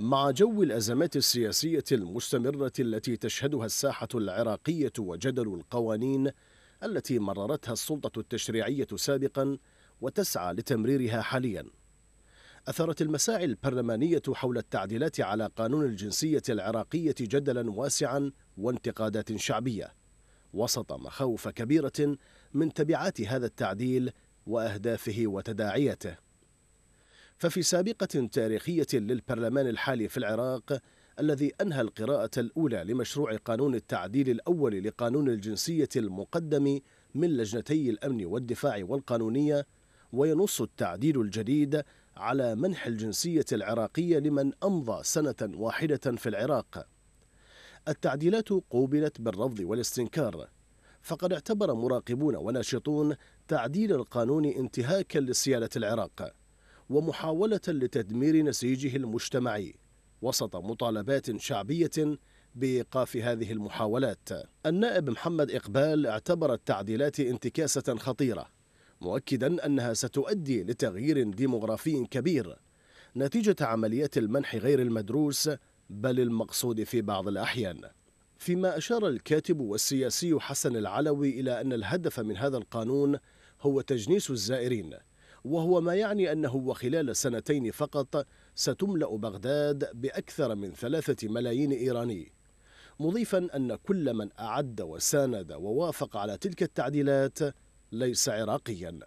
مع جو الأزمات السياسية المستمرة التي تشهدها الساحة العراقية وجدل القوانين التي مررتها السلطة التشريعية سابقا وتسعى لتمريرها حاليا أثرت المساعي البرلمانية حول التعديلات على قانون الجنسية العراقية جدلا واسعا وانتقادات شعبية وسط مخاوف كبيرة من تبعات هذا التعديل وأهدافه وتداعياته ففي سابقة تاريخية للبرلمان الحالي في العراق الذي أنهى القراءة الأولى لمشروع قانون التعديل الأول لقانون الجنسية المقدم من لجنتي الأمن والدفاع والقانونية وينص التعديل الجديد على منح الجنسية العراقية لمن أمضى سنة واحدة في العراق التعديلات قوبلت بالرفض والاستنكار فقد اعتبر مراقبون وناشطون تعديل القانون انتهاكا لسياده العراق ومحاولة لتدمير نسيجه المجتمعي وسط مطالبات شعبية بإيقاف هذه المحاولات النائب محمد إقبال اعتبر التعديلات انتكاسة خطيرة مؤكدا أنها ستؤدي لتغيير ديمغرافي كبير نتيجة عمليات المنح غير المدروس بل المقصود في بعض الأحيان فيما أشار الكاتب والسياسي حسن العلوي إلى أن الهدف من هذا القانون هو تجنيس الزائرين وهو ما يعني أنه وخلال سنتين فقط ستملأ بغداد بأكثر من ثلاثة ملايين إيراني مضيفا أن كل من أعد وساند ووافق على تلك التعديلات ليس عراقيا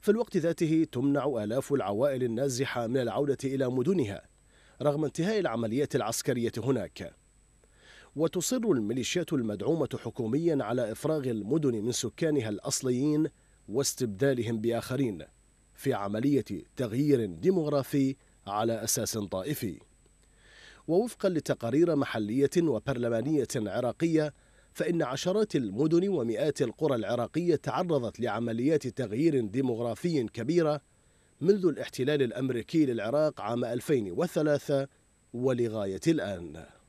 في الوقت ذاته تمنع آلاف العوائل النازحة من العودة إلى مدنها رغم انتهاء العمليات العسكرية هناك وتصر الميليشيات المدعومة حكوميا على إفراغ المدن من سكانها الأصليين واستبدالهم بآخرين في عملية تغيير ديموغرافي على أساس طائفي ووفقا لتقارير محلية وبرلمانية عراقية فإن عشرات المدن ومئات القرى العراقية تعرضت لعمليات تغيير ديموغرافي كبيرة منذ الاحتلال الأمريكي للعراق عام 2003 ولغاية الآن